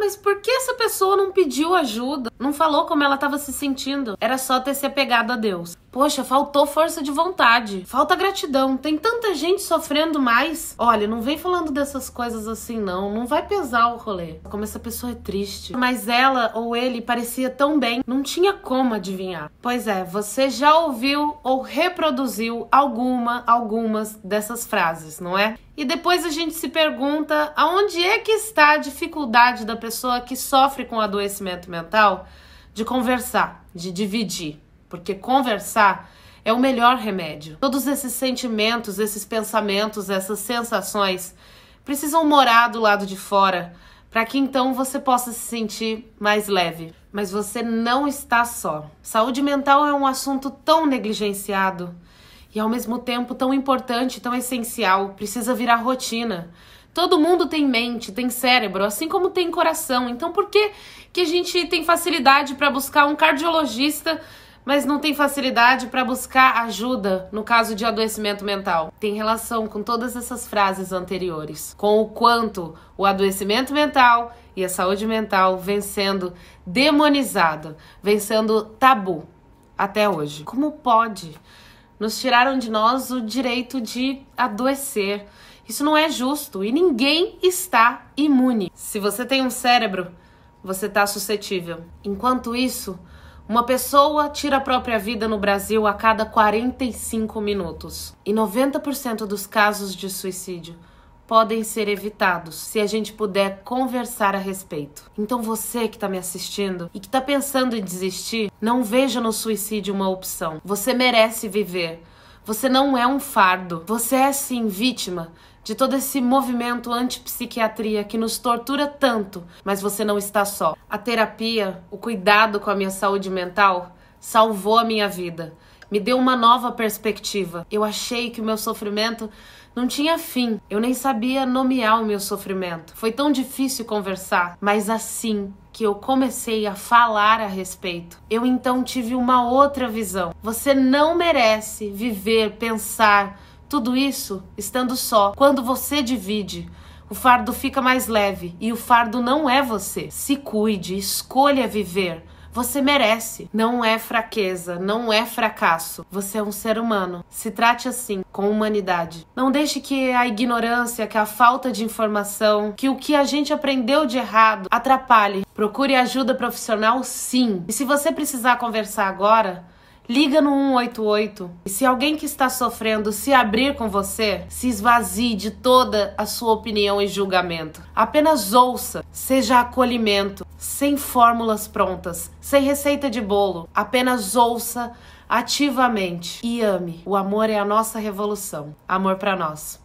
mas por que essa pessoa não pediu ajuda? Não falou como ela estava se sentindo? Era só ter se apegado a Deus. Poxa, faltou força de vontade, falta gratidão. Tem tanta gente sofrendo mais. Olha, não vem falando dessas coisas assim, não. Não vai pesar o rolê. Como essa pessoa é triste. Mas ela ou ele parecia tão bem, não tinha como adivinhar. Pois é, você já ouviu ou reproduziu alguma, algumas dessas frases, não é? e depois a gente se pergunta aonde é que está a dificuldade da pessoa que sofre com adoecimento mental de conversar, de dividir, porque conversar é o melhor remédio. Todos esses sentimentos, esses pensamentos, essas sensações precisam morar do lado de fora para que então você possa se sentir mais leve. Mas você não está só. Saúde mental é um assunto tão negligenciado e ao mesmo tempo tão importante, tão essencial, precisa virar rotina. Todo mundo tem mente, tem cérebro, assim como tem coração. Então por que que a gente tem facilidade para buscar um cardiologista, mas não tem facilidade para buscar ajuda no caso de adoecimento mental? Tem relação com todas essas frases anteriores, com o quanto o adoecimento mental e a saúde mental vem sendo demonizado, vem sendo tabu até hoje. Como pode? Nos tiraram de nós o direito de adoecer. Isso não é justo e ninguém está imune. Se você tem um cérebro, você está suscetível. Enquanto isso, uma pessoa tira a própria vida no Brasil a cada 45 minutos e 90% dos casos de suicídio podem ser evitados se a gente puder conversar a respeito. Então você que está me assistindo e que está pensando em desistir, não veja no suicídio uma opção. Você merece viver. Você não é um fardo. Você é sim vítima de todo esse movimento antipsiquiatria que nos tortura tanto, mas você não está só. A terapia, o cuidado com a minha saúde mental salvou a minha vida me deu uma nova perspectiva. Eu achei que o meu sofrimento não tinha fim. Eu nem sabia nomear o meu sofrimento. Foi tão difícil conversar, mas assim que eu comecei a falar a respeito, eu então tive uma outra visão. Você não merece viver, pensar tudo isso estando só. Quando você divide, o fardo fica mais leve e o fardo não é você. Se cuide, escolha viver. Você merece. Não é fraqueza, não é fracasso. Você é um ser humano. Se trate assim, com humanidade. Não deixe que a ignorância, que a falta de informação, que o que a gente aprendeu de errado atrapalhe. Procure ajuda profissional, sim. E se você precisar conversar agora, Liga no 188. E se alguém que está sofrendo se abrir com você, se esvazie de toda a sua opinião e julgamento. Apenas ouça, seja acolhimento sem fórmulas prontas, sem receita de bolo. Apenas ouça ativamente e ame. O amor é a nossa revolução. Amor para nós.